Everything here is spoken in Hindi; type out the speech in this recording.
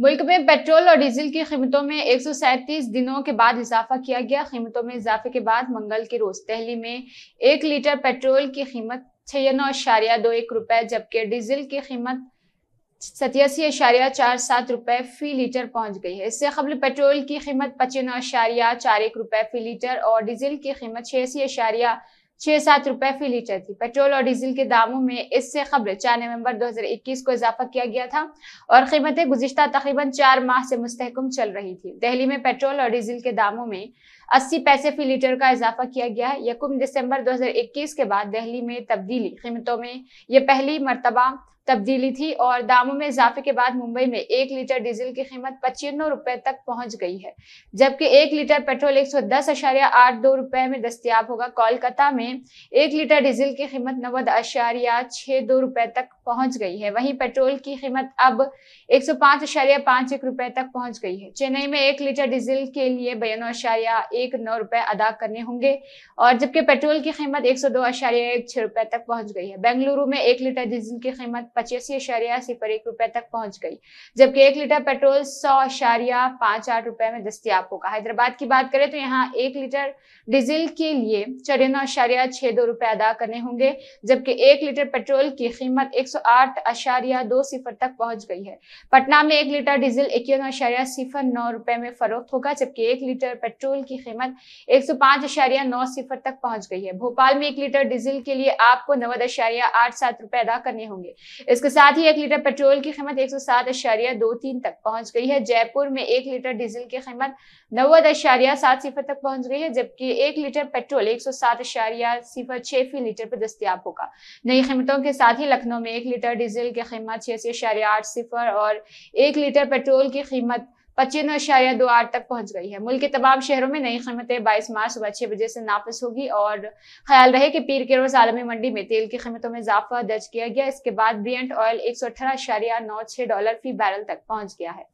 मुल्क में पेट्रोल और डीजल की कीमतों में एक दिनों के बाद इजाफा किया गया कीमतों में इजाफे के बाद मंगल के रोज दहली में एक लीटर पेट्रोल की कीमत छियानवे अशारिया दो एक रुपए जबकि डीजल की कीमत सतासी अशारिया चार सात रुपए फी लीटर पहुंच गई है इससे कबल पेट्रोल की कीमत पचानवे अशारिया चार एक रुपए फी लीटर और डीजल की कीमत छियासी अशारिया छह सात रुपए फी लीटर थी पेट्रोल और डीजल के दामों में इससे खबर चार नवंबर 2021 को इजाफा किया गया था और कीमतें गुजशत तकरीबन चार माह से मुस्तकम चल रही थी दहली में पेट्रोल और डीजल के दामों में अस्सी पैसे फी लीटर का इजाफा किया गया यकुम दिसंबर 2021 के बाद दहली में तब्दीली कीमतों में यह पहली मरतबा तब्दीली थी और दामों में इजाफे के बाद मुंबई में एक लीटर डीजल की कीमत पचीनों रुपए तक पहुंच गई है जबकि एक लीटर पेट्रोल एक सौ दस अशारिया आठ दो रुपए में दस्तियाब होगा कोलकाता में एक लीटर डीजल की कीमत नब्बे अशारिया छः दो रुपए तक पहुंच गई है वहीं पेट्रोल की कीमत अब एक सौ पाँच अशारिया पाँच एक रुपए तक पहुंच गई है चेन्नई में एक लीटर डीजल के लिए बयानवे अशारिया एक नौ रुपए अदा करने होंगे और जबकि पेट्रोल की कीमत एक सौ दो अशारिया एक छः रुपए तक पहुंच गई है बेंगलुरु में एक लीटर डीजल की कीमत पचासी अशारिया सिफर एक रुपए तक पहुंच गई जबकि एक लीटर पेट्रोल सौ अशारिया पांच आठ रुपए में दस्तियाब होगा हैदराबाद की बात करें तो यहाँ एक लीटर डीजल के लिए चौरानवे अशारिया छह दो रुपए अदा करने होंगे जबकि एक लीटर पेट्रोल की कीमत एक सौ आठ अशारिया दो सिफर तक पहुंच गई है पटना में एक लीटर डीजल इक्यावन अशारिया सिफर नौ रुपए में फरोख्त होगा जबकि एक लीटर पेट्रोल की कीमत एक सौ पांच अशारिया नौ सिफर तक पहुंच गई है भोपाल में एक लीटर डीजल के लिए आपको नवद अशारिया आठ सात रुपए अदा करने होंगे इसके साथ ही एक लीटर पेट्रोल की कीमत एक सौ सात दो तीन तक पहुंच गई है जयपुर में एक लीटर डीजल की कीमत नब्बे अशारिया सात सिफर तक पहुंच गई है जबकि एक लीटर पेट्रोल एक सौ सात अशारिया सिफर छह फी लीटर पर दस्तियाब होगा नई कीमतों के साथ ही लखनऊ में एक लीटर डीजल की कीमत छियासी अशारिया आठ सिफर और एक लीटर पेट्रोल की कीमत पच्चीस अशाया दो आठ तक पहुंच गई है मुल्क के तमाम शहरों में नई कीमतें बाईस मार्च सुबह छह बजे से नाफिस होगी और ख्याल रहे कि पीर के रोज आलमी मंडी में तेल की कीमतों में इजाफा दर्ज किया गया इसके बाद ब्रियंट ऑयल एक सौ अठारह अशारिया नौ छह डॉलर फी बैरल तक पहुंच गया है